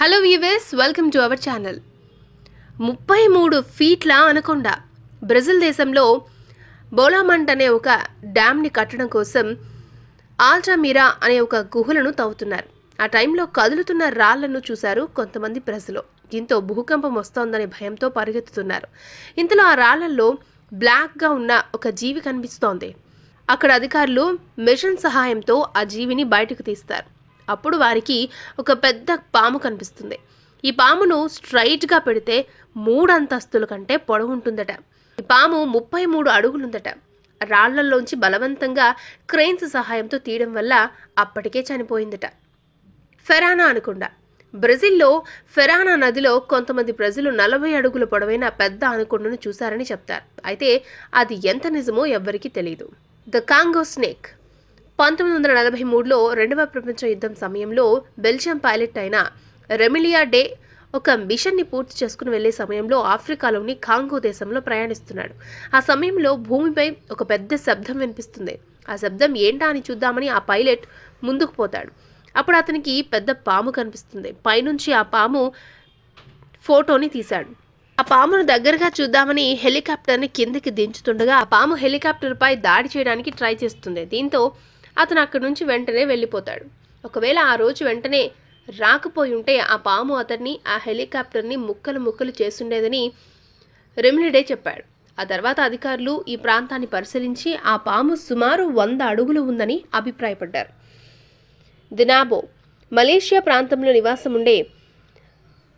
hello viewers welcome to our channel ముప్పై మూడు ఫీట్ల అనకొండ బ్రెజిల్ దేశంలో బోలామంట్ అనే ఒక డ్యామ్ని కట్టడం కోసం ఆల్ట్రామీరా అనే ఒక గుహలను తవ్వుతున్నారు ఆ టైంలో కదులుతున్న రాళ్లను చూశారు కొంతమంది ప్రజలు దీంతో భూకంపం వస్తోందనే భయంతో పరిగెత్తుతున్నారు ఇంతలో ఆ రాళ్లలో బ్లాక్గా ఉన్న ఒక జీవి కనిపిస్తోంది అక్కడ అధికారులు మిషన్ సహాయంతో ఆ జీవిని బయటకు తీస్తారు అప్పుడు వారికి ఒక పెద్ద పాము కనిపిస్తుంది ఈ పామును స్ట్రైట్గా పెడితే మూడు అంతస్తుల కంటే పొడవు ఉంటుందట ఈ పాము ముప్పై మూడు అడుగులుందట రాళ్లలోంచి బలవంతంగా క్రెయిన్స్ సహాయంతో తీయడం వల్ల అప్పటికే చనిపోయిందట ఫెరానా అనుకుండా బ్రెజిల్లో ఫెరానా నదిలో కొంతమంది ప్రజలు నలభై అడుగుల పొడవైన పెద్ద అనుకొండను చూశారని చెప్తారు అయితే అది ఎంత నిజమో ఎవ్వరికీ తెలియదు ద కాంగో స్నేక్ పంతొమ్మిది వందల నలభై మూడులో రెండవ ప్రపంచ యుద్ధం సమయంలో బెల్జియం పైలట్ అయిన రెమిలియా డే ఒక మిషన్ని పూర్తి చేసుకుని వెళ్లే సమయంలో ఆఫ్రికాలోని కాంగో దేశంలో ప్రయాణిస్తున్నాడు ఆ సమయంలో భూమిపై ఒక పెద్ద శబ్దం వినిపిస్తుంది ఆ శబ్దం ఏంటా అని చూద్దామని ఆ పైలట్ ముందుకు పోతాడు అప్పుడు అతనికి పెద్ద పాము కనిపిస్తుంది పైనుంచి ఆ పాము ఫోటోని తీశాడు ఆ పామును దగ్గరగా చూద్దామని హెలికాప్టర్ని కిందికి దించుతుండగా ఆ పాము హెలికాప్టర్పై దాడి చేయడానికి ట్రై చేస్తుంది దీంతో అతను అక్కడి నుంచి వెంటనే వెళ్ళిపోతాడు ఒకవేళ ఆ రోజు వెంటనే రాకపోయి ఉంటే ఆ పాము అతన్ని ఆ హెలికాప్టర్ని ముక్కలు ముక్కలు చేస్తుండేదని రెమిలిడే చెప్పాడు ఆ తర్వాత అధికారులు ఈ ప్రాంతాన్ని పరిశీలించి ఆ పాము సుమారు వంద అడుగులు ఉందని అభిప్రాయపడ్డారు దినాబో మలేషియా ప్రాంతంలో నివాసం ఉండే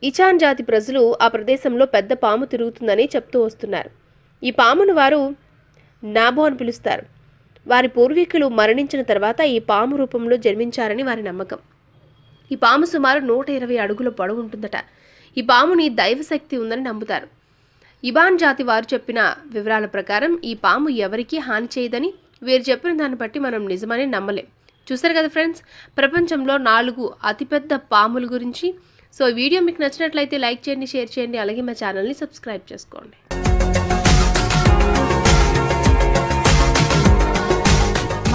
ఇచాన్ జాతి ప్రజలు ఆ ప్రదేశంలో పెద్ద పాము తిరుగుతుందని చెప్తూ వస్తున్నారు ఈ పామును వారు నాబో అని పిలుస్తారు వారి పూర్వీకులు మరణించిన తర్వాత ఈ పాము రూపంలో జన్మించారని వారి నమ్మకం ఈ పాము సుమారు నూట ఇరవై అడుగుల పొడవు ఉంటుందట ఈ పాముని దైవశక్తి ఉందని నమ్ముతారు ఇబాన్ జాతి వారు చెప్పిన వివరాల ప్రకారం ఈ పాము ఎవరికీ హాని చేయదని వీరు చెప్పిన దాన్ని బట్టి మనం నిజమని నమ్మలేం చూసారు కదా ఫ్రెండ్స్ ప్రపంచంలో నాలుగు అతిపెద్ద పాముల గురించి సో వీడియో మీకు నచ్చినట్లయితే లైక్ చేయండి షేర్ చేయండి అలాగే మా ఛానల్ని సబ్స్క్రైబ్ చేసుకోండి